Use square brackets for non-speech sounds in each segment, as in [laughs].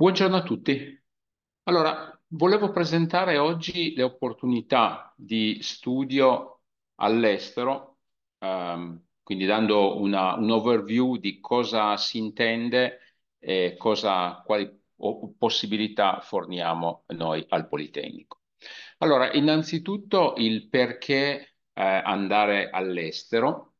Buongiorno a tutti. Allora, volevo presentare oggi le opportunità di studio all'estero, ehm, quindi dando una, un overview di cosa si intende e cosa, quali possibilità forniamo noi al Politecnico. Allora, innanzitutto il perché eh, andare all'estero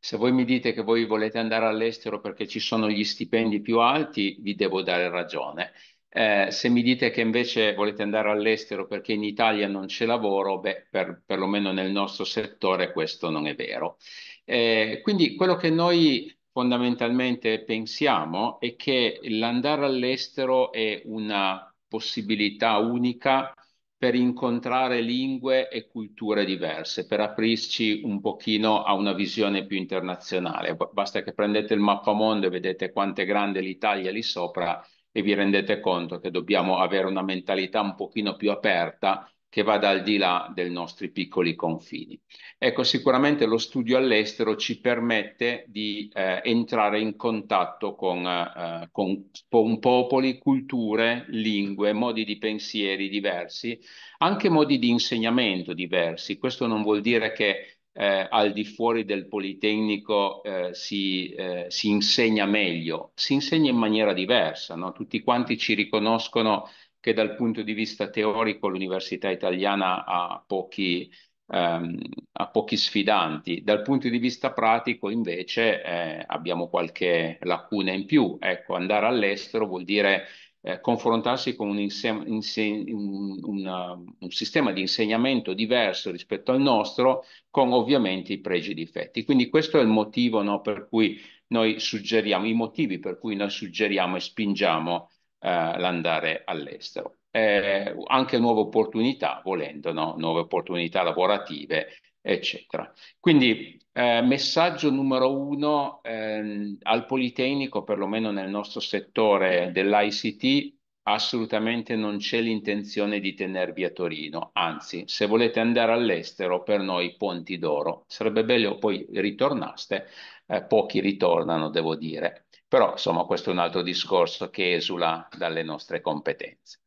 se voi mi dite che voi volete andare all'estero perché ci sono gli stipendi più alti, vi devo dare ragione. Eh, se mi dite che invece volete andare all'estero perché in Italia non c'è lavoro, beh, per, perlomeno nel nostro settore questo non è vero. Eh, quindi quello che noi fondamentalmente pensiamo è che l'andare all'estero è una possibilità unica per incontrare lingue e culture diverse, per aprirci un pochino a una visione più internazionale. Basta che prendete il mappamondo e vedete quanto è grande l'Italia lì sopra e vi rendete conto che dobbiamo avere una mentalità un pochino più aperta che vada al di là dei nostri piccoli confini. Ecco, sicuramente lo studio all'estero ci permette di eh, entrare in contatto con, eh, con, con, popoli, culture, lingue, modi di pensieri diversi, anche modi di insegnamento diversi. Questo non vuol dire che eh, al di fuori del Politecnico eh, si, eh, si, insegna meglio, si insegna in maniera diversa. No? Tutti quanti ci riconoscono che dal punto di vista teorico l'università italiana ha pochi, ehm, ha pochi sfidanti, dal punto di vista pratico invece eh, abbiamo qualche lacuna in più. Ecco, andare all'estero vuol dire eh, confrontarsi con un, un, una, uh, un, sistema di insegnamento diverso rispetto al nostro, con ovviamente i pregi e i difetti. Quindi questo è il motivo no, per cui noi suggeriamo, i motivi per cui noi suggeriamo e spingiamo eh, l'andare all'estero. Eh, anche nuove opportunità, volendo, no? nuove opportunità lavorative, eccetera. Quindi eh, messaggio numero uno ehm, al Politecnico, perlomeno nel nostro settore dell'ICT, assolutamente non c'è l'intenzione di tenervi a Torino, anzi, se volete andare all'estero, per noi ponti d'oro. Sarebbe bello poi ritornaste, eh, pochi ritornano, devo dire, però, insomma, questo è un altro discorso che esula dalle nostre competenze.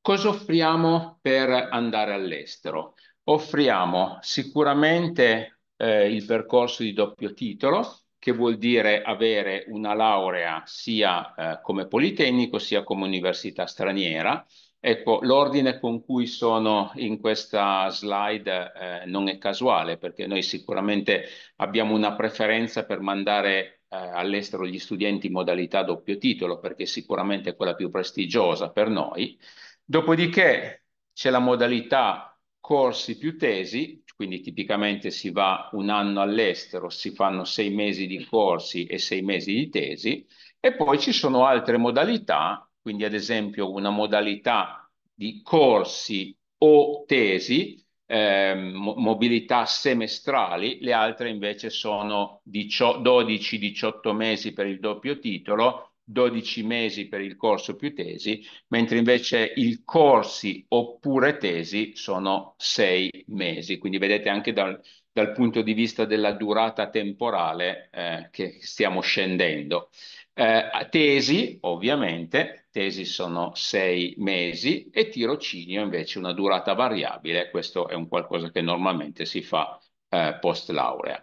Cosa offriamo per andare all'estero? Offriamo sicuramente eh, il percorso di doppio titolo, che vuol dire avere una laurea sia eh, come Politecnico sia come università straniera. Ecco, l'ordine con cui sono in questa slide eh, non è casuale, perché noi sicuramente abbiamo una preferenza per mandare eh, all'estero gli studenti in modalità doppio titolo, perché sicuramente è quella più prestigiosa per noi. Dopodiché c'è la modalità corsi più tesi, quindi tipicamente si va un anno all'estero, si fanno sei mesi di corsi e sei mesi di tesi, e poi ci sono altre modalità, quindi ad esempio una modalità di corsi o tesi, eh, mobilità semestrali, le altre invece sono 12-18 mesi per il doppio titolo, 12 mesi per il corso più tesi, mentre invece il corsi oppure tesi sono 6 mesi. Quindi vedete anche dal, dal punto di vista della durata temporale eh, che stiamo scendendo. Eh, tesi, ovviamente, tesi sono sei mesi e tirocinio invece una durata variabile, questo è un qualcosa che normalmente si fa eh, post laurea.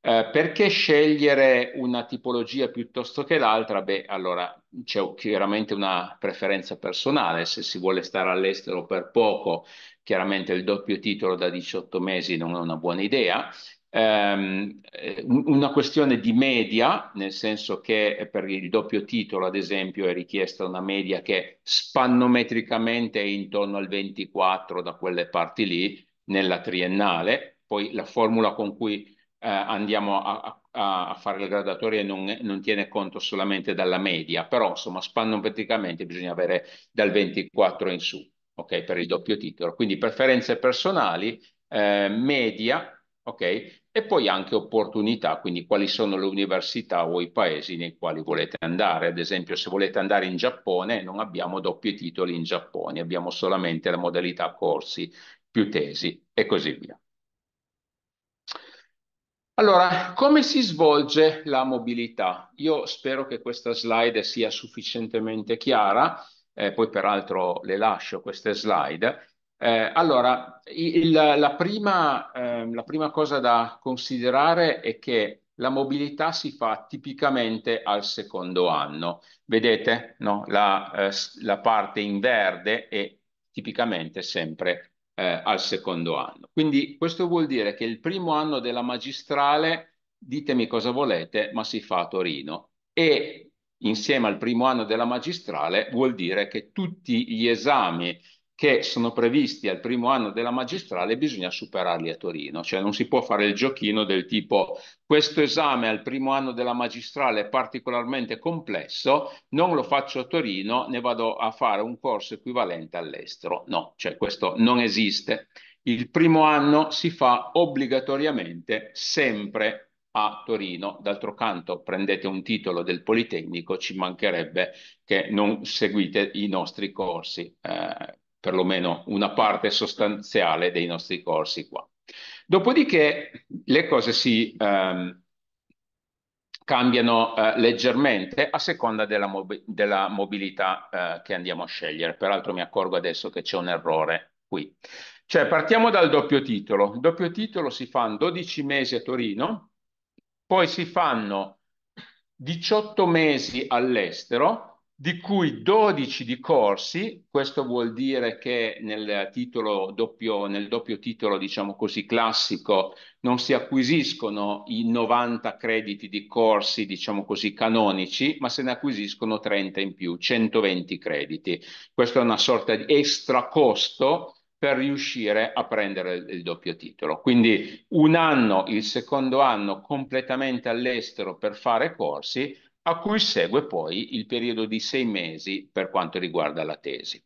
Eh, perché scegliere una tipologia piuttosto che l'altra? Beh, allora c'è chiaramente una preferenza personale, se si vuole stare all'estero per poco, chiaramente il doppio titolo da 18 mesi non è una buona idea. Um, una questione di media, nel senso che per il doppio titolo, ad esempio, è richiesta una media che spannometricamente è intorno al 24 da quelle parti lì nella triennale, poi la formula con cui eh, andiamo a, a, a fare le graduatorie non, non, tiene conto solamente della media, però insomma praticamente bisogna avere dal 24 in su, ok, per il doppio titolo. Quindi preferenze personali, eh, media, ok, e poi anche opportunità, quindi quali sono le università o i paesi nei quali volete andare. Ad esempio, se volete andare in Giappone, non abbiamo doppi titoli in Giappone, abbiamo solamente la modalità corsi più tesi e così via. Allora, come si svolge la mobilità? Io spero che questa slide sia sufficientemente chiara, eh, poi peraltro le lascio queste slide. Eh, allora, il, la, prima, eh, la prima cosa da considerare è che la mobilità si fa tipicamente al secondo anno. Vedete? No? La, eh, la parte in verde è tipicamente sempre eh, al secondo anno. Quindi questo vuol dire che il primo anno della magistrale, ditemi cosa volete, ma si fa a Torino e insieme al primo anno della magistrale vuol dire che tutti gli esami che sono previsti al primo anno della magistrale bisogna superarli a Torino, cioè non si può fare il giochino del tipo questo esame al primo anno della magistrale è particolarmente complesso, non lo faccio a Torino, ne vado a fare un corso equivalente all'estero. No, cioè questo non esiste. Il primo anno si fa obbligatoriamente sempre a Torino. D'altro canto, prendete un titolo del Politecnico, ci mancherebbe che non seguite i nostri corsi. Eh, perlomeno una parte sostanziale dei nostri corsi qua. Dopodiché le cose si ehm, cambiano eh, leggermente a seconda della, mobi della mobilità eh, che andiamo a scegliere. Peraltro mi accorgo adesso che c'è un errore qui. Cioè partiamo dal doppio titolo. Il doppio titolo si fanno 12 mesi a Torino, poi si fanno 18 mesi all'estero, di cui 12 di corsi, questo vuol dire che nel, doppio, nel doppio titolo, diciamo così, classico, non si acquisiscono i 90 crediti di corsi, diciamo così, canonici, ma se ne acquisiscono 30 in più, 120 crediti. Questo è una sorta di extra costo per riuscire a prendere il doppio titolo. Quindi un anno, il secondo anno completamente all'estero per fare corsi a cui segue poi il periodo di sei mesi per quanto riguarda la tesi.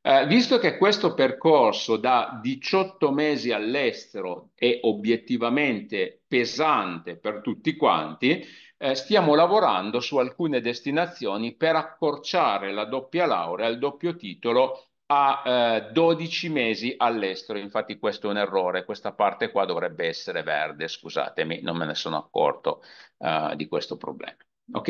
Eh, visto che questo percorso da 18 mesi all'estero è obiettivamente pesante per tutti quanti, eh, stiamo lavorando su alcune destinazioni per accorciare la doppia laurea, il doppio titolo a eh, 12 mesi all'estero. Infatti questo è un errore, questa parte qua dovrebbe essere verde, scusatemi, non me ne sono accorto eh, di questo problema. Ok?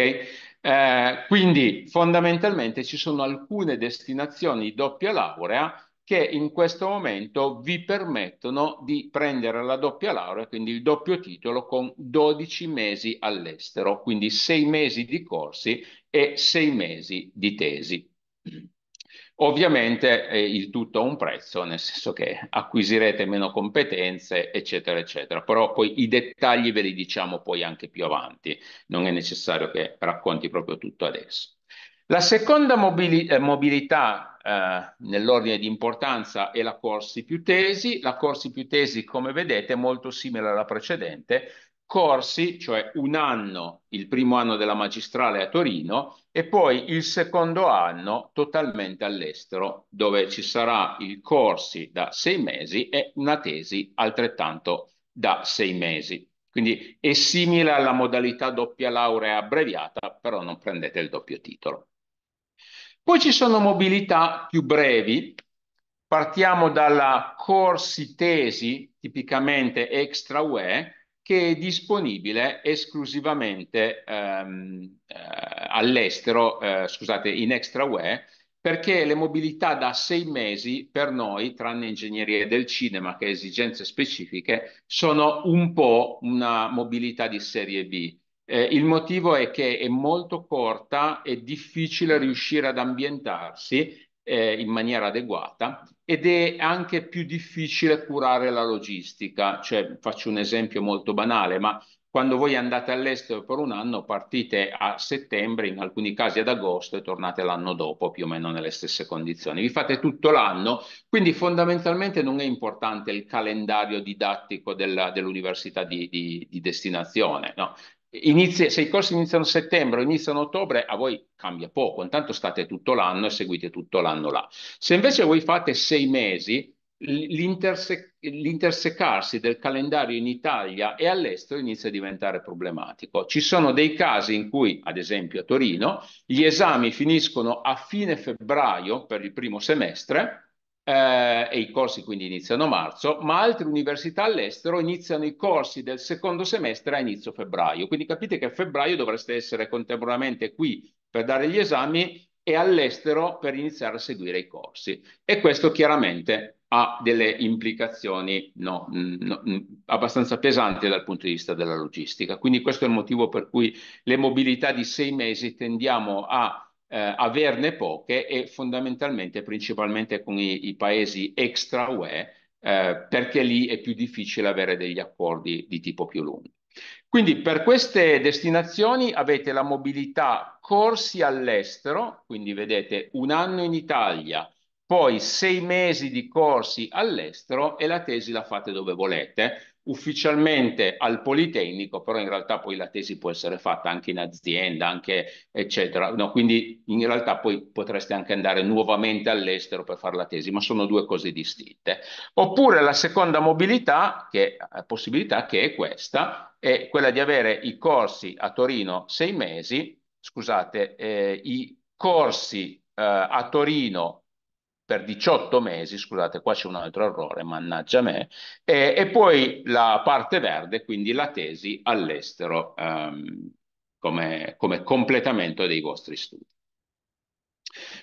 Eh, quindi fondamentalmente ci sono alcune destinazioni di doppia laurea che in questo momento vi permettono di prendere la doppia laurea, quindi il doppio titolo, con 12 mesi all'estero, quindi 6 mesi di corsi e 6 mesi di tesi. Ovviamente eh, il tutto ha un prezzo, nel senso che acquisirete meno competenze, eccetera, eccetera. Però poi i dettagli ve li diciamo poi anche più avanti, non è necessario che racconti proprio tutto adesso. La seconda mobili- eh, mobilità eh, nell'ordine di importanza è la corsi più tesi. La corsi più tesi, come vedete, è molto simile alla precedente, corsi, cioè un anno, il primo anno della magistrale a Torino e poi il secondo anno totalmente all'estero, dove ci sarà il corsi da sei mesi e una tesi altrettanto da sei mesi. Quindi è simile alla modalità doppia laurea abbreviata, però non prendete il doppio titolo. Poi ci sono mobilità più brevi, partiamo dalla corsi tesi, tipicamente extra UE, che è disponibile esclusivamente ehm, eh, all'estero, eh, scusate, in extra UE, perché le mobilità da sei mesi per noi, tranne ingegneria del cinema che ha esigenze specifiche, sono un po' una mobilità di serie B. Eh, il motivo è che è molto corta, è difficile riuscire ad ambientarsi eh, in maniera adeguata ed è anche più difficile curare la logistica. Cioè, faccio un esempio molto banale, ma quando voi andate all'estero per un anno, partite a settembre, in alcuni casi ad agosto e tornate l'anno dopo, più o meno nelle stesse condizioni. Vi fate tutto l'anno, quindi fondamentalmente non è importante il calendario didattico della, dell'università di, di, di destinazione. No? Inizia, se i corsi iniziano a settembre o iniziano a ottobre, a voi cambia poco, intanto state tutto l'anno e seguite tutto l'anno là. Se invece voi fate sei mesi, l'intersecarsi del calendario in Italia e all'estero inizia a diventare problematico. Ci sono dei casi in cui, ad esempio a Torino, gli esami finiscono a fine febbraio per il primo semestre eh, e i corsi quindi iniziano a marzo, ma altre università all'estero iniziano i corsi del secondo semestre a inizio febbraio. Quindi capite che a febbraio dovreste essere contemporaneamente qui per dare gli esami e all'estero per iniziare a seguire i corsi. E questo chiaramente ha delle implicazioni no, no, abbastanza pesanti dal punto di vista della logistica. Quindi questo è il motivo per cui le mobilità di sei mesi tendiamo a eh, averne poche e fondamentalmente principalmente con i, i paesi extra UE eh, perché lì è più difficile avere degli accordi di tipo più lungo. Quindi per queste destinazioni avete la mobilità corsi all'estero, quindi vedete un anno in Italia, poi sei mesi di corsi all'estero e la tesi la fate dove volete ufficialmente al Politecnico, però in realtà poi la tesi può essere fatta anche in azienda, anche eccetera. No, quindi in realtà poi potreste anche andare nuovamente all'estero per fare la tesi, ma sono due cose distinte. Oppure la seconda mobilità, che, eh, possibilità che è questa, è quella di avere i corsi a Torino sei mesi, scusate, eh, i corsi eh, a Torino per 18 mesi, scusate qua c'è un altro errore, mannaggia me, e, e poi la parte verde, quindi la tesi all'estero ehm, come, come completamento dei vostri studi.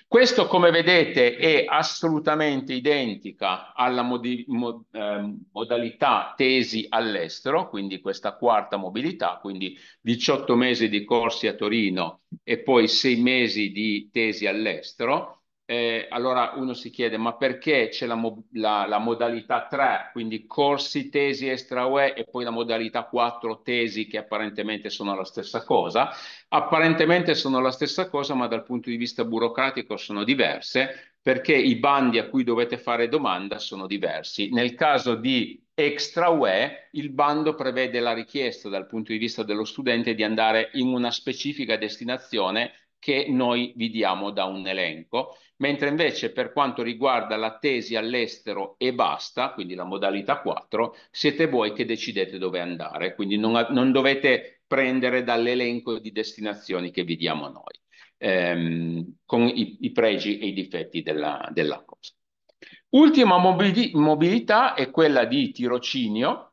Questo, come vedete, è assolutamente identica alla modi mo eh, modalità tesi all'estero, quindi questa quarta mobilità, quindi 18 mesi di corsi a Torino e poi 6 mesi di tesi all'estero eh, allora uno si chiede ma perché c'è la, mo- la, la modalità 3, quindi corsi, tesi, extra UE e poi la modalità 4, tesi, che apparentemente sono la stessa cosa? Apparentemente sono la stessa cosa, ma dal punto di vista burocratico sono diverse perché i bandi a cui dovete fare domanda sono diversi. Nel caso di extra UE, il bando prevede la richiesta dal punto di vista dello studente di andare in una specifica destinazione che noi vi diamo da un elenco, mentre invece per quanto riguarda la tesi all'estero e basta, quindi la modalità 4, siete voi che decidete dove andare, quindi non, non dovete prendere dall'elenco di destinazioni che vi diamo noi, ehm, con i, i, pregi e i difetti della, della cosa. Ultima mobili mobilità è quella di tirocinio,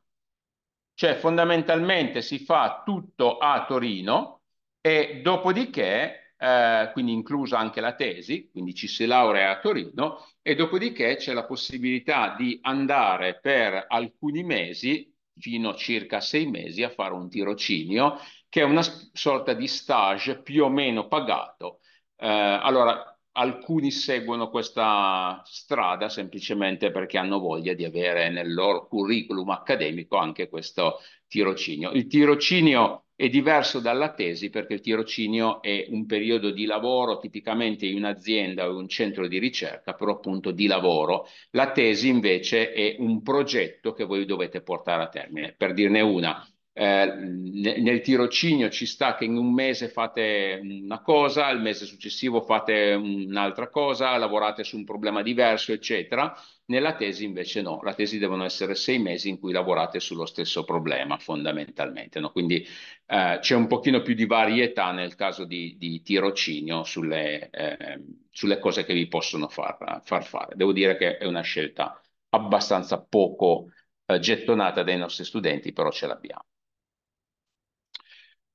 cioè fondamentalmente si fa tutto a Torino e dopodiché eh, quindi inclusa anche la tesi, quindi ci si laurea a Torino e dopodiché c'è la possibilità di andare per alcuni mesi, fino a circa sei mesi, a fare un tirocinio, che è una sorta di stage più o meno pagato. Eh, allora, alcuni seguono questa strada semplicemente perché hanno voglia di avere nel loro curriculum accademico anche questo tirocinio. Il tirocinio è diverso dalla tesi perché il tirocinio è un periodo di lavoro tipicamente in un'azienda o in un centro di ricerca, però appunto di lavoro. La tesi invece è un progetto che voi dovete portare a termine. Per dirne una, eh, nel tirocinio ci sta che in un mese fate una cosa, il mese successivo fate un'altra cosa, lavorate su un problema diverso, eccetera. Nella tesi invece no, la tesi devono essere sei mesi in cui lavorate sullo stesso problema fondamentalmente, no? quindi eh, c'è un pochino più di varietà nel caso di, di tirocinio sulle, eh, sulle, cose che vi possono far, far, fare. Devo dire che è una scelta abbastanza poco eh, gettonata dai nostri studenti, però ce l'abbiamo.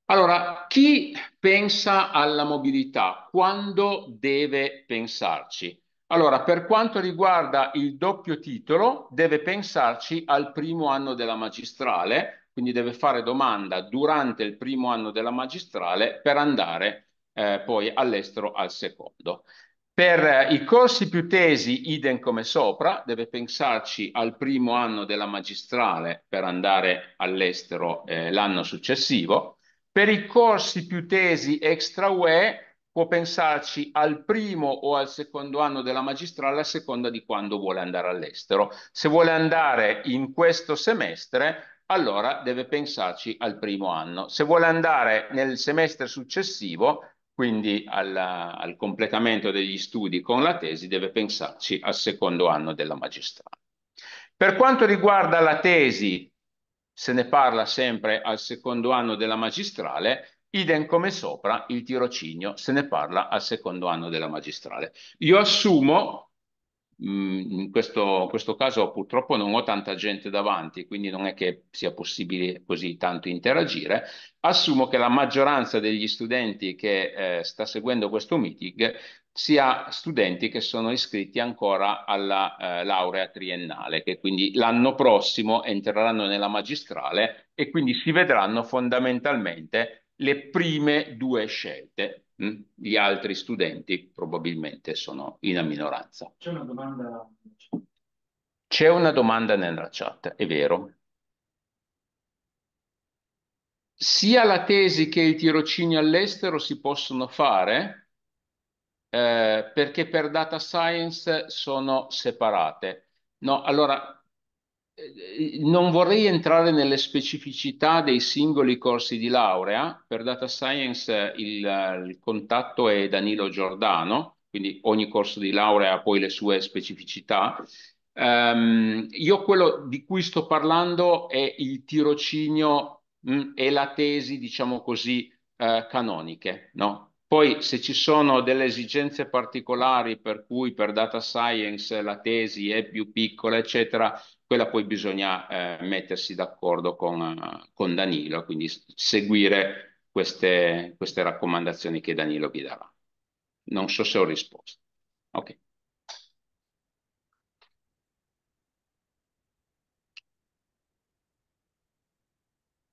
Allora, chi pensa alla mobilità? Quando deve pensarci? Allora, per quanto riguarda il doppio titolo, deve pensarci al primo anno della magistrale, quindi deve fare domanda durante il primo anno della magistrale per andare eh, poi all'estero al secondo. Per eh, i corsi più tesi, idem come sopra, deve pensarci al primo anno della magistrale per andare all'estero eh, l'anno successivo. Per i corsi più tesi extra UE può pensarci al primo o al secondo anno della magistrale a seconda di quando vuole andare all'estero. Se vuole andare in questo semestre, allora deve pensarci al primo anno. Se vuole andare nel semestre successivo, quindi alla, al completamento degli studi con la tesi, deve pensarci al secondo anno della magistrale. Per quanto riguarda la tesi se ne parla sempre al secondo anno della magistrale, idem come sopra il tirocinio, se ne parla al secondo anno della magistrale. Io assumo, mh, mm, in questo, questo caso purtroppo non ho tanta gente davanti, quindi non è che sia possibile così tanto interagire, assumo che la maggioranza degli studenti che eh, sta seguendo questo meeting sia studenti che sono iscritti ancora alla eh, laurea triennale, che quindi l'anno prossimo entreranno nella magistrale e quindi si vedranno fondamentalmente le prime due scelte. Mh? Mm? Gli altri studenti probabilmente sono in minoranza. C'è una domanda? C'è una domanda nella chat, è vero. Sia la tesi che i tirocini all'estero si possono fare? Eh, perché per data science sono separate. No, allora, eh, non vorrei entrare nelle specificità dei singoli corsi di laurea, per data science il, il contatto è Danilo Giordano, quindi ogni corso di laurea ha poi le sue specificità. Um, io quello di cui sto parlando è il tirocinio mm, e la tesi, diciamo così, eh, canoniche, no? Poi se ci sono delle esigenze particolari per cui per data science la tesi è più piccola, eccetera, quella poi bisogna eh, mettersi d'accordo con, con, Danilo, quindi seguire queste, queste raccomandazioni che Danilo vi darà. Non so se ho risposto. Ok.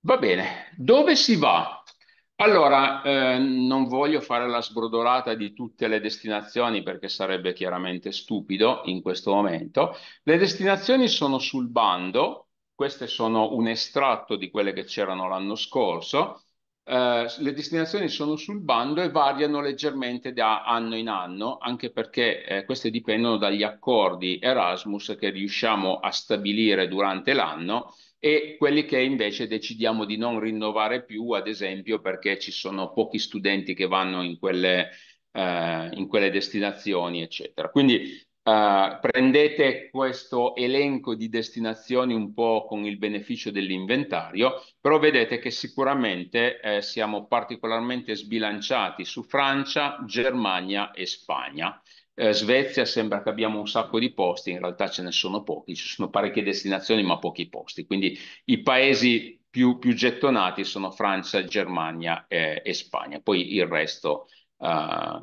Va bene, dove si va? Allora, eh, non voglio fare la sbrodolata di tutte le destinazioni perché sarebbe chiaramente stupido in questo momento. Le destinazioni sono sul bando, queste sono un estratto di quelle che c'erano l'anno scorso. Eh, le destinazioni sono sul bando e variano leggermente da anno in anno, anche perché eh, queste dipendono dagli accordi Erasmus che riusciamo a stabilire durante l'anno e quelli che invece decidiamo di non rinnovare più, ad esempio perché ci sono pochi studenti che vanno in quelle, eh, in quelle destinazioni, eccetera. Quindi eh, prendete questo elenco di destinazioni un po' con il beneficio dell'inventario, però vedete che sicuramente eh, siamo particolarmente sbilanciati su Francia, Germania e Spagna eh, Svezia sembra che abbiamo un sacco di posti, in realtà ce ne sono pochi, ci sono parecchie destinazioni ma pochi posti, quindi i paesi più, più gettonati sono Francia, Germania eh, e Spagna, poi il resto eh,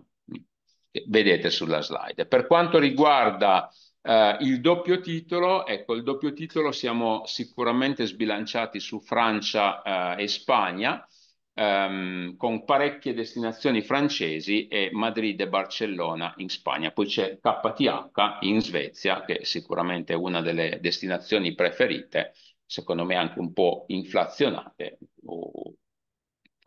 vedete sulla slide. Per quanto riguarda Uh, il doppio titolo, ecco, il doppio titolo siamo sicuramente sbilanciati su Francia uh, e Spagna, ehm, con parecchie destinazioni francesi e Madrid e Barcellona in Spagna. Poi c'è KTH in Svezia, che è sicuramente una delle destinazioni preferite, secondo me anche un po' inflazionate o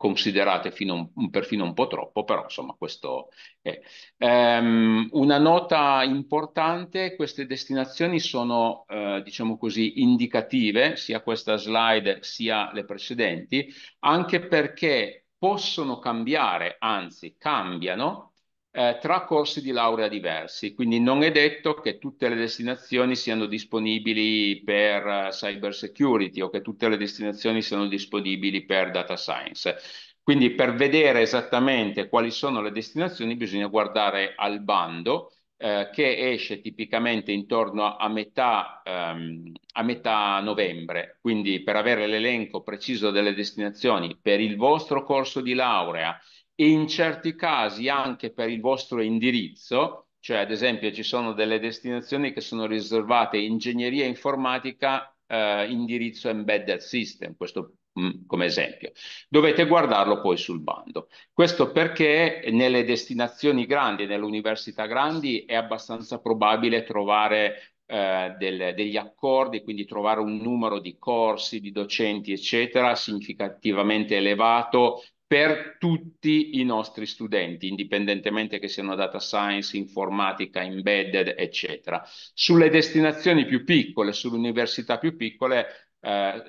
considerate fino perfino un po' troppo, però insomma questo è. Um, una nota importante, queste destinazioni sono, eh, diciamo così, indicative, sia questa slide sia le precedenti, anche perché possono cambiare, anzi cambiano, eh, tra corsi di laurea diversi, quindi non è detto che tutte le destinazioni siano disponibili per uh, cyber security o che tutte le destinazioni siano disponibili per data science. Quindi per vedere esattamente quali sono le destinazioni bisogna guardare al bando, eh, che esce tipicamente intorno a metà, ehm, a metà, novembre. Quindi per avere l'elenco preciso delle destinazioni per il vostro corso di laurea e in certi casi anche per il vostro indirizzo, cioè ad esempio ci sono delle destinazioni che sono riservate ingegneria informatica, eh, indirizzo embedded system, questo mm, come esempio. Dovete guardarlo poi sul bando. Questo perché nelle destinazioni grandi, nelle università grandi, è abbastanza probabile trovare eh, del, degli accordi, quindi trovare un numero di corsi, di docenti, eccetera, significativamente elevato per tutti i nostri studenti, indipendentemente che siano data science, informatica, embedded, eccetera. Sulle destinazioni più piccole, sulle università più piccole, eh,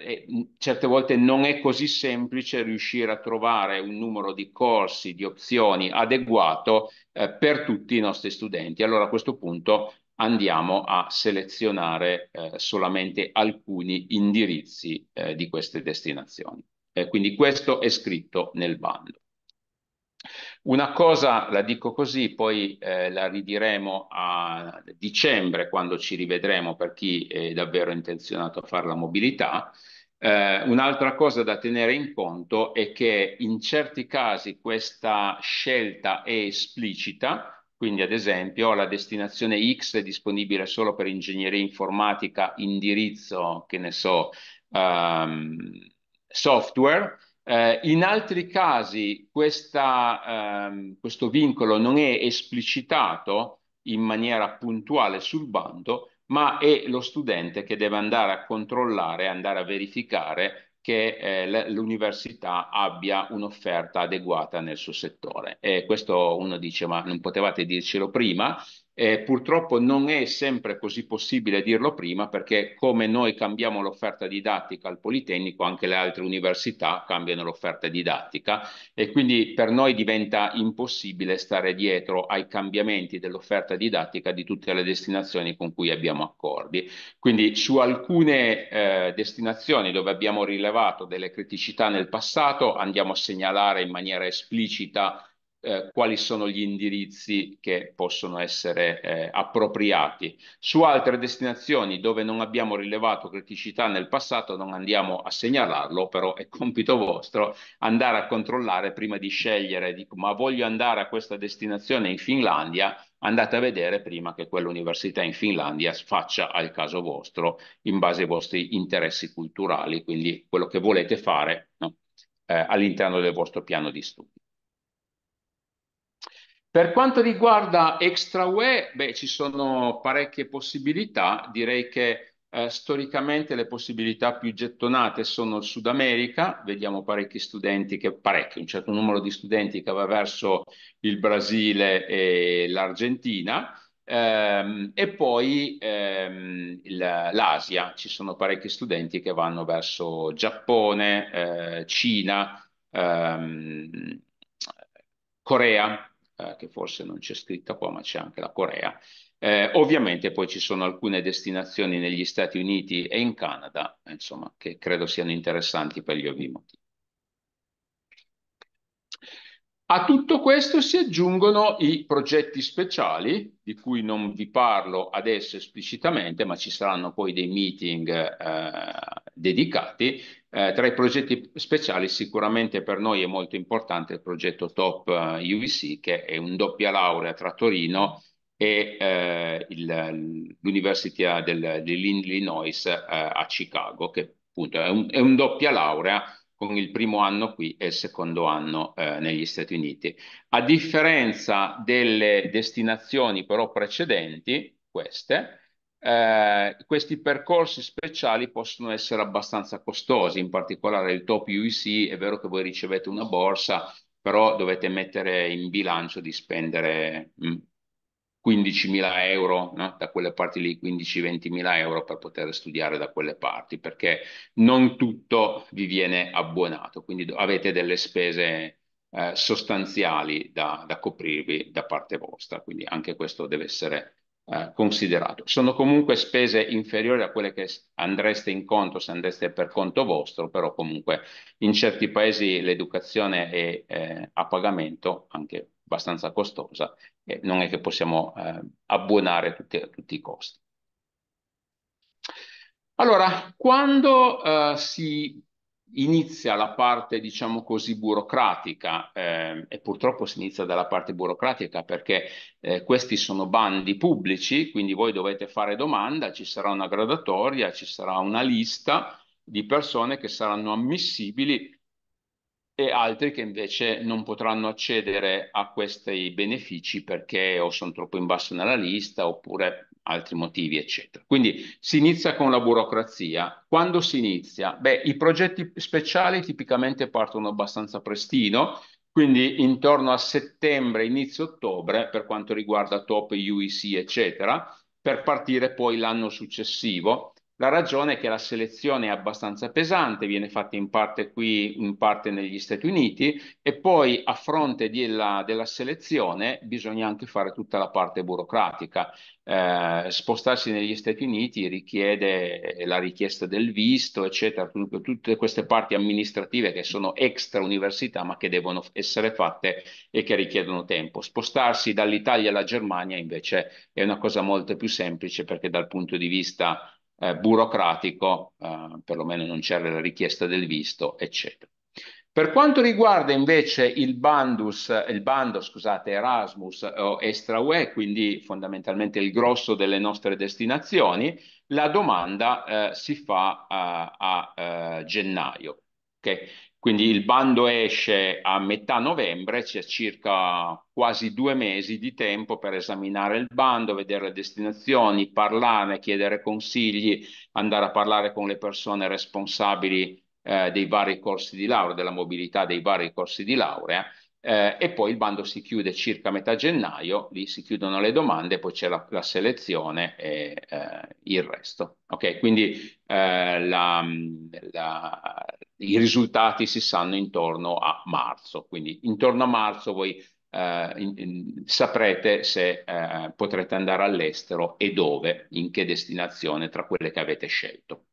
certe volte non è così semplice riuscire a trovare un numero di corsi, di opzioni adeguato eh, per tutti i nostri studenti. Allora a questo punto andiamo a selezionare eh, solamente alcuni indirizzi eh, di queste destinazioni. Eh, quindi questo è scritto nel bando. Una cosa la dico così, poi eh, la ridiremo a dicembre quando ci rivedremo per chi è davvero intenzionato a fare la mobilità. Eh, un'altra cosa da tenere in conto è che in certi casi questa scelta è esplicita, quindi ad esempio la destinazione X è disponibile solo per ingegneria informatica, indirizzo, che ne so, um, software. Eh, in altri casi questa, ehm, questo vincolo non è esplicitato in maniera puntuale sul bando, ma è lo studente che deve andare a controllare, andare a verificare che eh, l'università abbia un'offerta adeguata nel suo settore. E questo uno dice, ma non potevate dircelo prima? Eh, purtroppo non è sempre così possibile dirlo prima perché come noi cambiamo l'offerta didattica al Politecnico, anche le altre università cambiano l'offerta didattica e quindi per noi diventa impossibile stare dietro ai cambiamenti dell'offerta didattica di tutte le destinazioni con cui abbiamo accordi. Quindi su alcune eh, destinazioni dove abbiamo rilevato delle criticità nel passato andiamo a segnalare in maniera esplicita eh, quali sono gli indirizzi che possono essere eh, appropriati. Su altre destinazioni dove non abbiamo rilevato criticità nel passato non andiamo a segnalarlo, però è compito vostro andare a controllare prima di scegliere, dico ma voglio andare a questa destinazione in Finlandia, andate a vedere prima che quell'università in Finlandia faccia al caso vostro in base ai vostri interessi culturali, quindi quello che volete fare no? eh, all'interno del vostro piano di studi. Per quanto riguarda extra UE, beh, ci sono parecchie possibilità, direi che eh, storicamente le possibilità più gettonate sono il Sud America, vediamo parecchi studenti, che, parecchi, un certo numero di studenti che va verso il Brasile e l'Argentina, ehm, e poi ehm, l'Asia, ci sono parecchi studenti che vanno verso Giappone, eh, Cina, ehm, Corea, eh, che forse non c'è scritta qua, ma c'è anche la Corea. Eh, ovviamente poi ci sono alcune destinazioni negli Stati Uniti e in Canada, insomma, che credo siano interessanti per gli ovimoti. A tutto questo si aggiungono i progetti speciali, di cui non vi parlo adesso esplicitamente, ma ci saranno poi dei meeting eh, dedicati, eh, tra i progetti speciali sicuramente per noi è molto importante il progetto Top eh, UVC che è un doppia laurea tra Torino e eh, l'Università dell'Illinois eh, a Chicago che appunto è un, è un, doppia laurea con il primo anno qui e il secondo anno eh, negli Stati Uniti. A differenza delle destinazioni però precedenti, queste, eh, questi percorsi speciali possono essere abbastanza costosi, in particolare il top UIC, è vero che voi ricevete una borsa, però dovete mettere in bilancio di spendere 15.000 mm, euro, no? da quelle parti lì 15-20.000 euro per poter studiare da quelle parti, perché non tutto vi viene abbonato, quindi avete delle spese eh, sostanziali da, da coprirvi da parte vostra, quindi anche questo deve essere eh, considerato. Sono comunque spese inferiori a quelle che andreste in conto se andreste per conto vostro, però comunque in certi paesi l'educazione è eh, a pagamento, anche abbastanza costosa, e non è che possiamo eh, abbonare tutti, tutti i costi. Allora, quando eh, si inizia la parte, diciamo così, burocratica eh, e purtroppo si inizia dalla parte burocratica perché eh, questi sono bandi pubblici, quindi voi dovete fare domanda, ci sarà una gradatoria, ci sarà una lista di persone che saranno ammissibili e altri che invece non potranno accedere a questi benefici perché o sono troppo in basso nella lista oppure altri motivi, eccetera. Quindi si inizia con la burocrazia. Quando si inizia? Beh, i progetti speciali tipicamente partono abbastanza prestino, quindi intorno a settembre, inizio ottobre, per quanto riguarda top, UEC, eccetera, per partire poi l'anno successivo la ragione è che la selezione è abbastanza pesante, viene fatta in parte qui, in parte negli Stati Uniti e poi a fronte della, della selezione bisogna anche fare tutta la parte burocratica. Eh, spostarsi negli Stati Uniti richiede la richiesta del visto, eccetera, tutto, tutte queste parti amministrative che sono extra università ma che devono essere fatte e che richiedono tempo. Spostarsi dall'Italia alla Germania invece è una cosa molto più semplice perché dal punto di vista eh, burocratico, eh, perlomeno non c'era la richiesta del visto, eccetera. Per quanto riguarda invece il, bandus, il bando scusate, Erasmus o Extra UE, quindi fondamentalmente il grosso delle nostre destinazioni, la domanda eh, si fa eh, a, a, eh, a gennaio. Okay? Quindi il bando esce a metà novembre, c'è circa quasi due mesi di tempo per esaminare il bando, vedere le destinazioni, parlarne, chiedere consigli, andare a parlare con le persone responsabili eh, dei vari corsi di laurea, della mobilità dei vari corsi di laurea eh, e poi il bando si chiude circa metà gennaio, lì si chiudono le domande, poi c'è la, la selezione e eh, il resto. Ok, quindi eh, la, la, i risultati si sanno intorno a marzo, quindi intorno a marzo voi eh, in, in, saprete se eh, potrete andare all'estero e dove, in che destinazione tra quelle che avete scelto.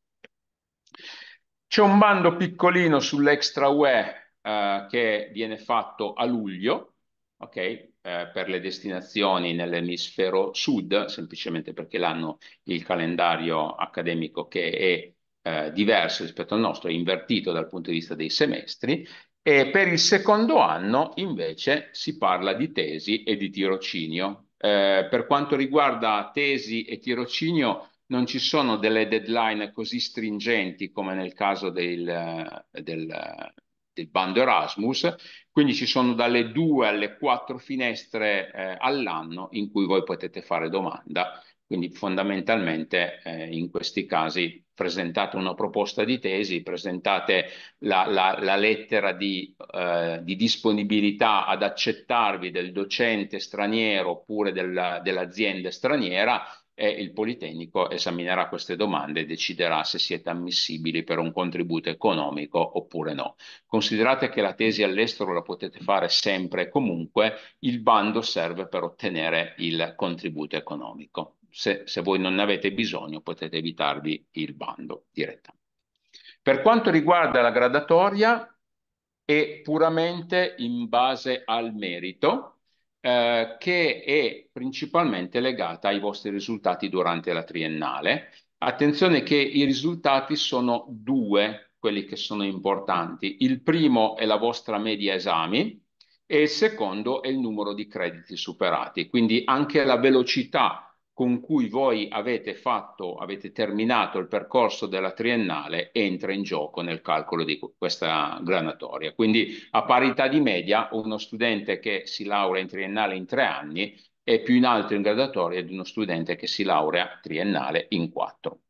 C'è un bando piccolino sull'extra UE eh, che viene fatto a luglio, ok? Eh, per le destinazioni nell'emisfero sud, semplicemente perché l'hanno il calendario accademico che è eh, diverso rispetto al nostro, è invertito dal punto di vista dei semestri, e per il secondo anno invece si parla di tesi e di tirocinio. Eh, per quanto riguarda tesi e tirocinio, non ci sono delle deadline così stringenti come nel caso del, del del bando Erasmus, quindi ci sono dalle due alle quattro finestre eh, all'anno in cui voi potete fare domanda, quindi fondamentalmente eh, in questi casi presentate una proposta di tesi, presentate la, la, la lettera di, eh, di, disponibilità ad accettarvi del docente straniero oppure dell'azienda straniera e il Politecnico esaminerà queste domande e deciderà se siete ammissibili per un contributo economico oppure no. Considerate che la tesi all'estero la potete fare sempre e comunque, il bando serve per ottenere il contributo economico. Se, se voi non ne avete bisogno potete evitarvi il bando direttamente. Per quanto riguarda la gradatoria, è puramente in base al merito, eh, che è principalmente legata ai vostri risultati durante la triennale. Attenzione che i risultati sono due, quelli che sono importanti. Il primo è la vostra media esami e il secondo è il numero di crediti superati, quindi anche la velocità con cui voi avete fatto, avete terminato il percorso della triennale entra in gioco nel calcolo di questa granatoria. Quindi a parità di media uno studente che si laurea in triennale in tre anni è più in alto in graduatoria di uno studente che si laurea triennale in quattro.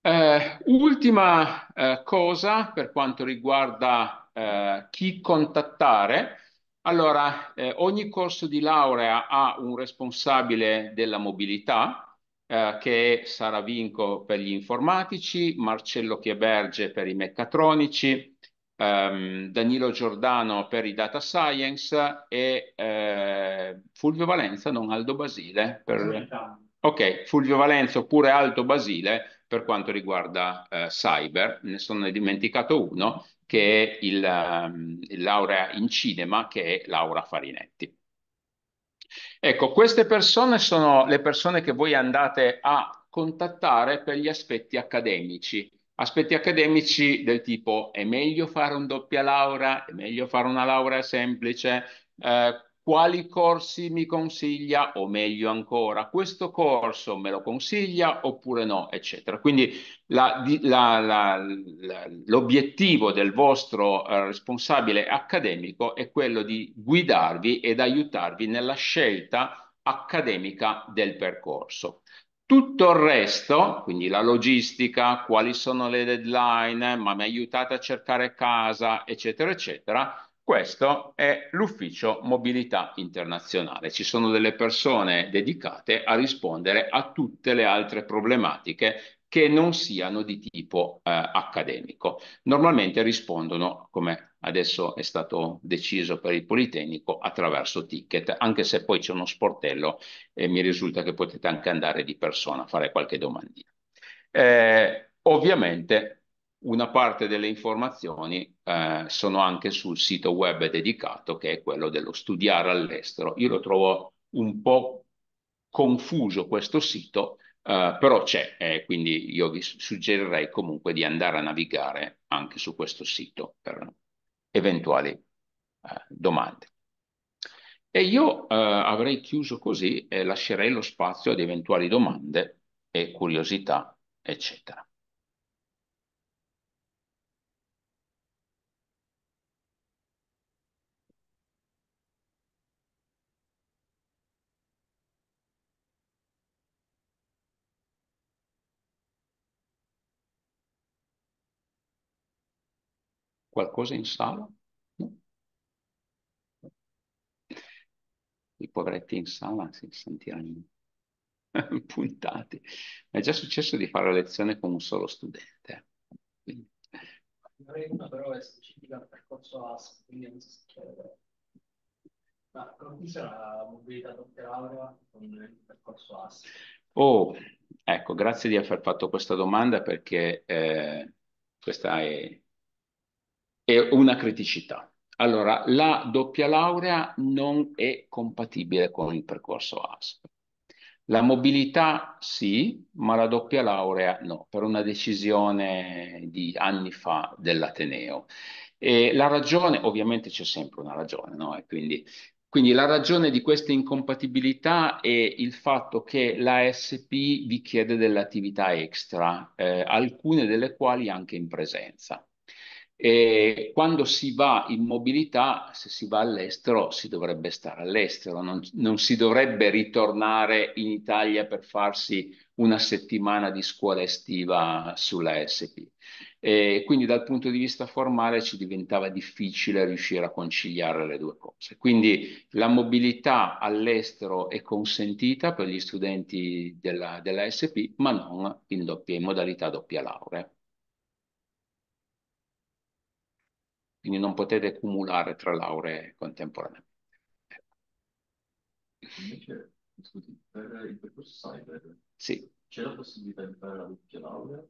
Eh, ultima eh, cosa per quanto riguarda eh, chi contattare, allora, eh, ogni corso di laurea ha un responsabile della mobilità, eh, che è Sara Vinco per gli informatici, Marcello Chieberge per i meccatronici, ehm, Danilo Giordano per i data science e eh, Fulvio Valenza, non Aldo Basile. Per... Ok, Fulvio Valenza oppure Aldo Basile per quanto riguarda eh, cyber, ne sono dimenticato uno, che è il, um, laurea in cinema, che è Laura Farinetti. Ecco, queste persone sono le persone che voi andate a contattare per gli aspetti accademici. Aspetti accademici del tipo è meglio fare un doppia laurea, è meglio fare una laurea semplice, eh, quali corsi mi consiglia o meglio ancora questo corso me lo consiglia oppure no eccetera quindi l'obiettivo del vostro eh, responsabile accademico è quello di guidarvi ed aiutarvi nella scelta accademica del percorso tutto il resto, quindi la logistica, quali sono le deadline, ma mi aiutate a cercare casa, eccetera, eccetera, questo è l'ufficio mobilità internazionale. Ci sono delle persone dedicate a rispondere a tutte le altre problematiche che non siano di tipo eh, accademico. Normalmente rispondono, come adesso è stato deciso per il Politecnico, attraverso ticket, anche se poi c'è uno sportello e mi risulta che potete anche andare di persona a fare qualche domandina. Eh, ovviamente una parte delle informazioni eh, sono anche sul sito web dedicato che è quello dello studiare all'estero. Io lo trovo un po' confuso questo sito, eh, però c'è, eh, quindi io vi suggerirei comunque di andare a navigare anche su questo sito per eventuali eh, domande. E io eh, avrei chiuso così e lascerei lo spazio ad eventuali domande e curiosità, eccetera. Qualcosa in sala? No. I poveretti in sala si sentiranno [laughs] puntati. Mi è già successo di fare la lezione con un solo studente. Quindi... Però è specifica al percorso ASP, quindi non so se chiede. Ma come sarà mobilità doppia con il percorso ASP? Oh, ecco, grazie di aver fatto questa domanda perché eh, questa è e una criticità. Allora, la doppia laurea non è compatibile con il percorso ASP. La mobilità sì, ma la doppia laurea no, per una decisione di anni fa dell'Ateneo. E la ragione, ovviamente c'è sempre una ragione, no? quindi, quindi, la ragione di questa incompatibilità è il fatto che l'ASP vi chiede delle attività extra, eh, alcune delle quali anche in presenza. E quando si va in mobilità, se si va all'estero, si dovrebbe stare all'estero, non, non si dovrebbe ritornare in Italia per farsi una settimana di scuola estiva sulla SP. E quindi dal punto di vista formale ci diventava difficile riuscire a conciliare le due cose. Quindi la mobilità all'estero è consentita per gli studenti della, della SP, ma non in, doppia, in modalità doppia laurea. quindi non potete cumulare tre lauree contemporaneamente. Invece, scusi, per eh, il percorso cyber, sì. c'è la possibilità di fare la doppia laurea?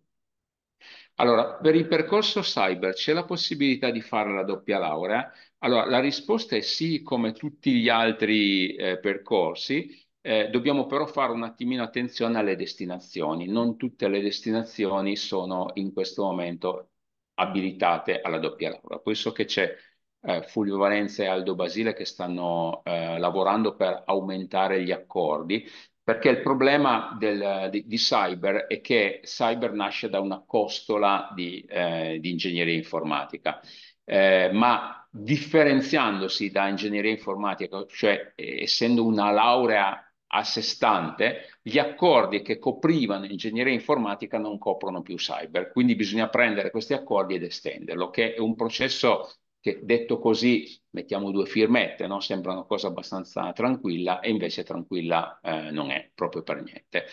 Allora, per il percorso cyber c'è la possibilità di fare la doppia laurea? Allora, la risposta è sì, come tutti gli altri eh, percorsi, eh, dobbiamo però fare un attimino attenzione alle destinazioni, non tutte le destinazioni sono in questo momento abilitate alla doppia laurea. Poi so che c'è eh, Fulvio Valenza e Aldo Basile che stanno eh, lavorando per aumentare gli accordi, perché il problema del, di, di, cyber è che cyber nasce da una costola di, eh, di ingegneria informatica, eh, ma differenziandosi da ingegneria informatica, cioè eh, essendo una laurea a sé stante, gli accordi che coprivano ingegneria informatica non coprono più cyber, quindi bisogna prendere questi accordi ed estenderlo, che è un processo che detto così, mettiamo due firmette, no? sembra una cosa abbastanza tranquilla e invece tranquilla eh, non è proprio per niente.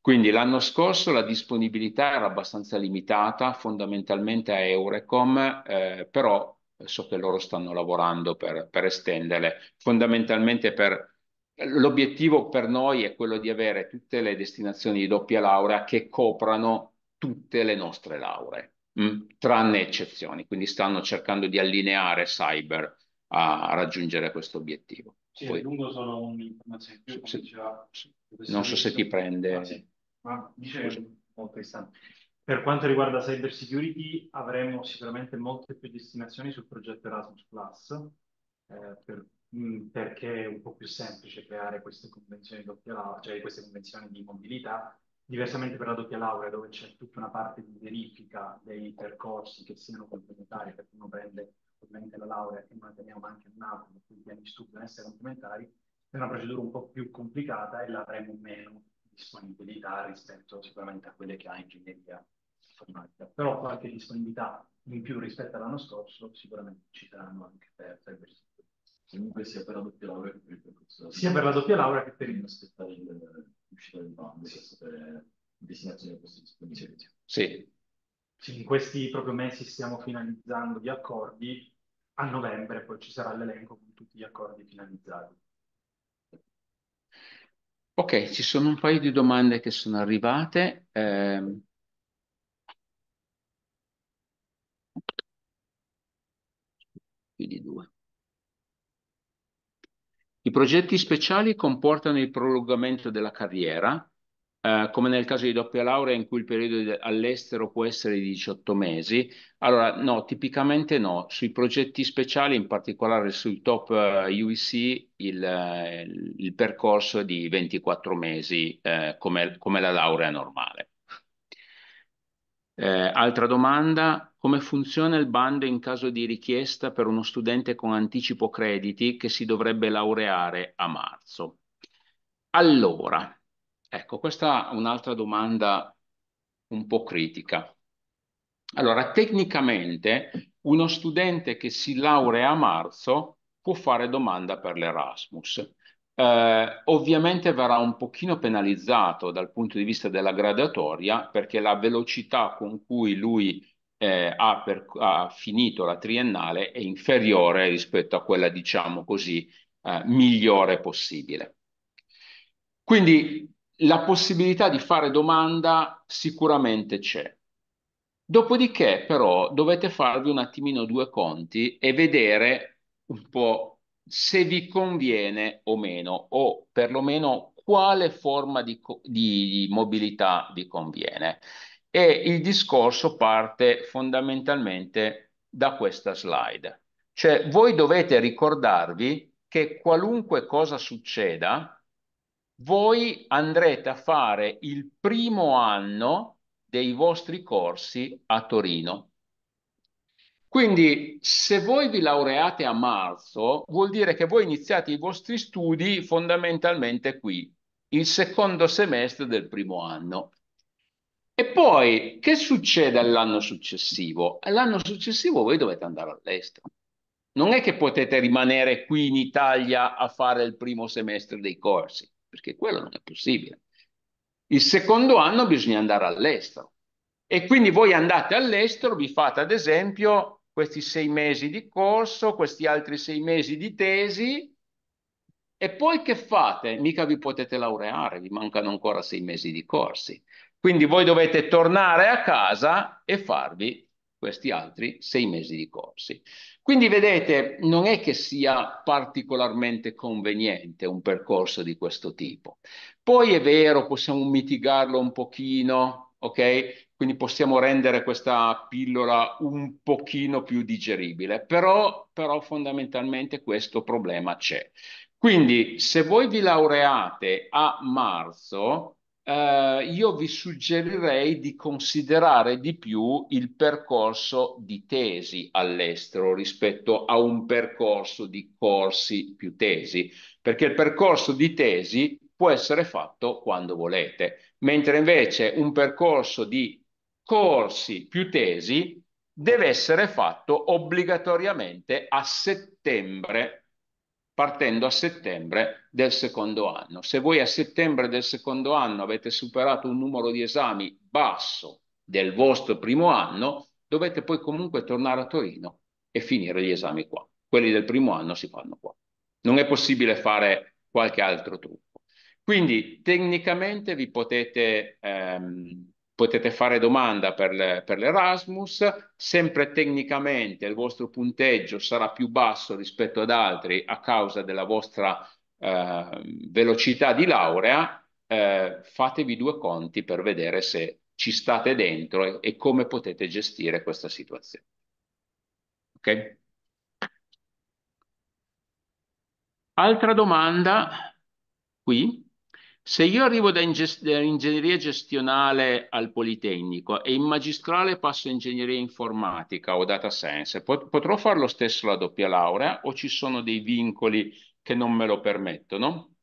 Quindi l'anno scorso la disponibilità era abbastanza limitata, fondamentalmente a Eurecom, eh, però so che loro stanno lavorando per, per estenderle, fondamentalmente per L'obiettivo per noi è quello di avere tutte le destinazioni di doppia laurea che coprano tutte le nostre lauree, mh? Mm? tranne eccezioni, quindi stanno cercando di allineare cyber a raggiungere questo obiettivo. Sì, Poi, aggiungo solo un'informazione più, se, diceva, non so se ti prende... Ah, sì. Ma dice molto istante. Per quanto riguarda cyber security avremo sicuramente molte più destinazioni sul progetto Erasmus Plus, eh, per, mm, perché è un po' più semplice creare queste convenzioni, laurea, cioè queste convenzioni di mobilità, diversamente per la doppia laurea dove c'è tutta una parte di verifica dei percorsi che siano complementari, perché uno prende ovviamente la laurea e manteniamo anche un altro, quindi piani di studio devono essere complementari, è una procedura un po' più complicata e l'avremo meno disponibilità rispetto sicuramente a quelle che ha ingegneria informatica, però qualche disponibilità in più rispetto all'anno scorso sicuramente ci saranno anche per, per verificare. Comunque sia per la doppia laurea che per il percorso. Sia per la doppia laurea che per il... Aspettare l'uscita del bando per sapere destinazione di posto disponibile. Sì. sì. In questi proprio mesi stiamo finalizzando gli accordi. A novembre poi ci sarà l'elenco con tutti gli accordi finalizzati. Ok, ci sono un paio di domande che sono arrivate. Eh... Più due. I progetti speciali comportano il prolungamento della carriera, eh, come nel caso di doppia laurea in cui il periodo all'estero può essere di 18 mesi. Allora, no, tipicamente no. Sui progetti speciali, in particolare sui top eh, UEC, il, eh, il, percorso è di 24 mesi, eh, come, come la laurea normale. Eh, altra domanda, come funziona il bando in caso di richiesta per uno studente con anticipo crediti che si dovrebbe laureare a marzo? Allora, ecco, questa è un'altra domanda un po' critica. Allora, tecnicamente uno studente che si laurea a marzo può fare domanda per l'Erasmus. Eh, ovviamente verrà un pochino penalizzato dal punto di vista della graduatoria perché la velocità con cui lui eh, ha, per, ha, finito la triennale è inferiore rispetto a quella, diciamo così, eh, migliore possibile. Quindi la possibilità di fare domanda sicuramente c'è. Dopodiché però dovete farvi un attimino due conti e vedere un po' se vi conviene o meno, o perlomeno quale forma di, di mobilità vi conviene. E il discorso parte fondamentalmente da questa slide. Cioè, voi dovete ricordarvi che qualunque cosa succeda, voi andrete a fare il primo anno dei vostri corsi a Torino. Quindi se voi vi laureate a marzo, vuol dire che voi iniziate i vostri studi fondamentalmente qui, il secondo semestre del primo anno. E poi che succede all'anno successivo? All'anno successivo voi dovete andare all'estero. Non è che potete rimanere qui in Italia a fare il primo semestre dei corsi, perché quello non è possibile. Il secondo anno bisogna andare all'estero. E quindi voi andate all'estero, vi fate ad esempio questi sei mesi di corso, questi altri sei mesi di tesi, e poi che fate? Mica vi potete laureare, vi mancano ancora sei mesi di corsi. Quindi voi dovete tornare a casa e farvi questi altri sei mesi di corsi. Quindi vedete, non è che sia particolarmente conveniente un percorso di questo tipo. Poi è vero, possiamo mitigarlo un pochino, ok? quindi possiamo rendere questa pillola un pochino più digeribile, però, però fondamentalmente questo problema c'è. Quindi se voi vi laureate a marzo, Uh, io vi suggerirei di considerare di più il percorso di tesi all'estero rispetto a un percorso di corsi più tesi, perché il percorso di tesi può essere fatto quando volete, mentre invece un percorso di corsi più tesi deve essere fatto obbligatoriamente a settembre, partendo a settembre del secondo anno. Se voi a settembre del secondo anno avete superato un numero di esami basso del vostro primo anno, dovete poi comunque tornare a Torino e finire gli esami qua. Quelli del primo anno si fanno qua. Non è possibile fare qualche altro trucco. Quindi tecnicamente vi potete ehm, potete fare domanda per, le, l'Erasmus, sempre tecnicamente il vostro punteggio sarà più basso rispetto ad altri a causa della vostra eh, velocità di laurea, eh, fatevi due conti per vedere se ci state dentro e, e come potete gestire questa situazione. Ok? Altra domanda qui. Se io arrivo da, ingegneria gestionale al Politecnico e in magistrale passo ingegneria informatica o data science, pot- potrò fare lo stesso la doppia laurea o ci sono dei vincoli che non me lo permettono?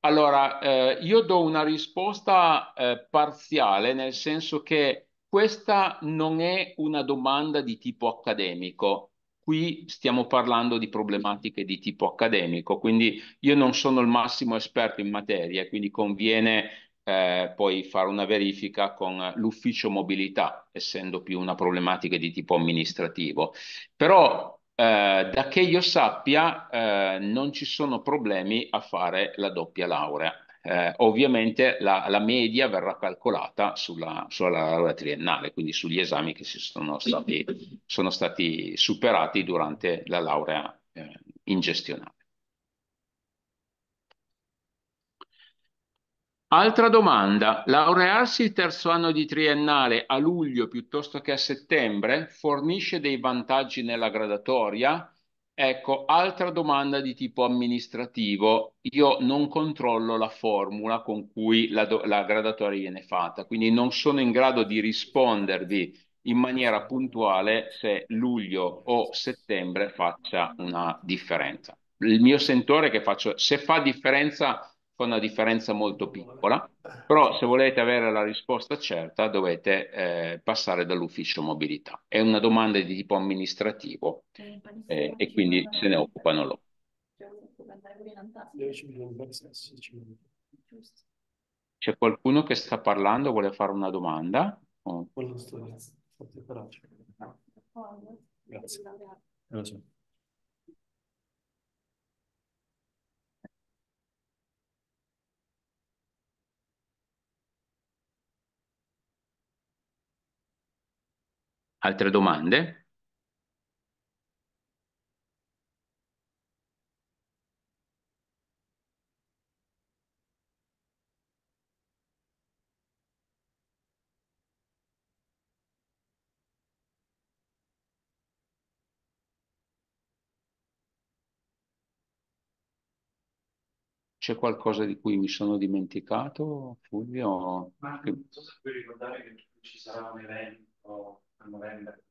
Allora, eh, io do una risposta eh, parziale, nel senso che questa non è una domanda di tipo accademico, Qui stiamo parlando di problematiche di tipo accademico, quindi io non sono il massimo esperto in materia, quindi conviene eh, poi fare una verifica con l'ufficio mobilità, essendo più una problematica di tipo amministrativo. Però eh, da che io sappia eh, non ci sono problemi a fare la doppia laurea eh, ovviamente la, la, media verrà calcolata sulla, sulla laurea triennale, quindi sugli esami che sono stati, sono stati, superati durante la laurea eh, in gestionale. Altra domanda, laurearsi il terzo anno di triennale a luglio piuttosto che a settembre fornisce dei vantaggi nella gradatoria? Ecco, altra domanda di tipo amministrativo. Io non controllo la formula con cui la, la, gradatoria viene fatta, quindi non sono in grado di rispondervi in maniera puntuale se luglio o settembre faccia una differenza. Il mio sentore che faccio, se fa differenza fa una differenza molto piccola, però se volete avere la risposta certa dovete eh, passare dall'ufficio mobilità. È una domanda di tipo amministrativo eh, e quindi se ne occupano loro. C'è qualcuno che sta parlando, vuole fare una domanda? Oh. Grazie. Grazie. Altre domande? C'è qualcosa di cui mi sono dimenticato, Fulvio? Ma non so se puoi ricordare che ci sarà un evento fatto a novembre.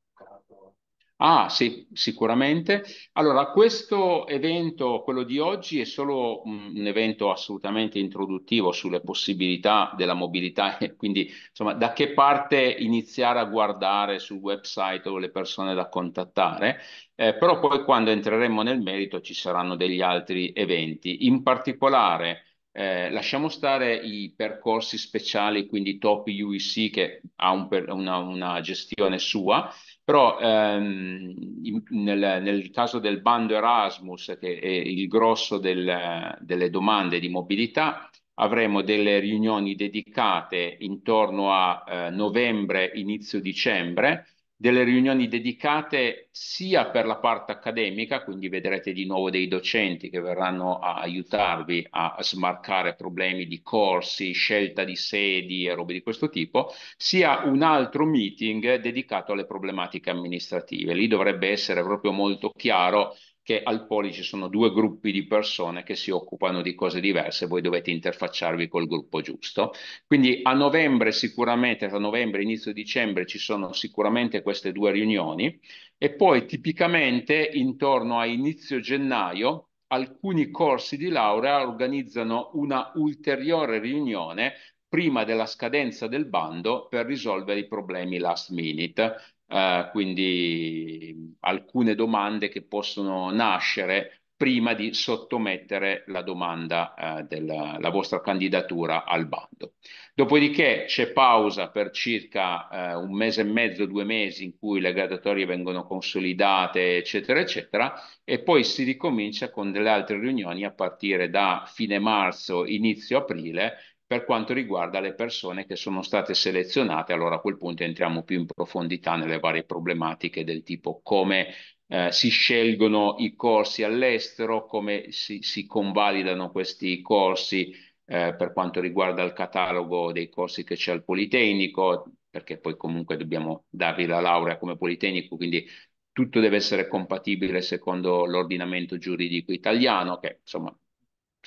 Ah sì, sicuramente. Allora, questo evento, quello di oggi, è solo un evento assolutamente introduttivo sulle possibilità della mobilità [laughs] e quindi insomma da che parte iniziare a guardare sul website o le persone da contattare, eh, però poi quando entreremo nel merito ci saranno degli altri eventi. In particolare eh, lasciamo stare i percorsi speciali, quindi Top UEC che ha un per, una, una, gestione sua, però ehm, in, nel, nel, caso del bando Erasmus, che è il grosso del, delle domande di mobilità, avremo delle riunioni dedicate intorno a eh, novembre, inizio dicembre, delle riunioni dedicate sia per la parte accademica, quindi vedrete di nuovo dei docenti che verranno a aiutarvi a smarcare problemi di corsi, scelta di sedi e robe di questo tipo, sia un altro meeting dedicato alle problematiche amministrative. Lì dovrebbe essere proprio molto chiaro che al poli ci sono due gruppi di persone che si occupano di cose diverse, voi dovete interfacciarvi col gruppo giusto. Quindi a novembre sicuramente, tra novembre e inizio dicembre ci sono sicuramente queste due riunioni e poi tipicamente intorno a inizio gennaio alcuni corsi di laurea organizzano una ulteriore riunione prima della scadenza del bando per risolvere i problemi last minute. Uh, quindi alcune domande che possono nascere prima di sottomettere la domanda uh, eh, della vostra candidatura al bando. Dopodiché c'è pausa per circa uh, un mese e mezzo, due mesi in cui le gradatorie vengono consolidate, eccetera, eccetera, e poi si ricomincia con delle altre riunioni a partire da fine marzo, inizio aprile, per quanto riguarda le persone che sono state selezionate, allora a quel punto entriamo più in profondità nelle varie problematiche del tipo come eh, si scelgono i corsi all'estero, come si, si convalidano questi corsi eh, per quanto riguarda il catalogo dei corsi che c'è al Politecnico, perché poi comunque dobbiamo darvi la laurea come Politecnico, quindi tutto deve essere compatibile secondo l'ordinamento giuridico italiano, che insomma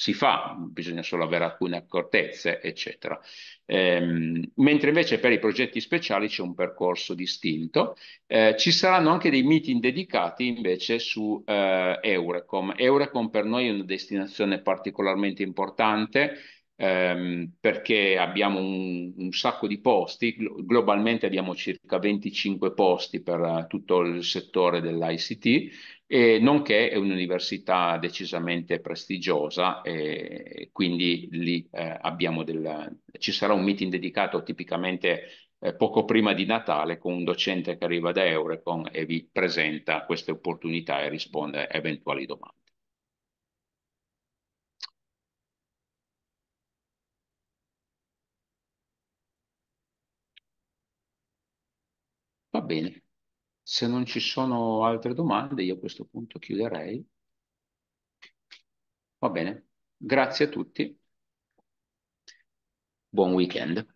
si fa, bisogna solo avere alcune accortezze, eccetera. Ehm, mentre invece per i progetti speciali c'è un percorso distinto. Eh, ci saranno anche dei meeting dedicati invece su eh, Eurecom. Eurecom per noi è una destinazione particolarmente importante ehm, perché abbiamo un, un, sacco di posti, globalmente abbiamo circa 25 posti per uh, tutto il settore dell'ICT e nonché è un'università decisamente prestigiosa e quindi lì eh, del, ci sarà un meeting dedicato tipicamente eh, poco prima di Natale con un docente che arriva da Eurecon e vi presenta queste opportunità e risponde a eventuali domande. Va bene. Se non ci sono altre domande, io a questo punto chiuderei. Va bene, grazie a tutti. Buon weekend.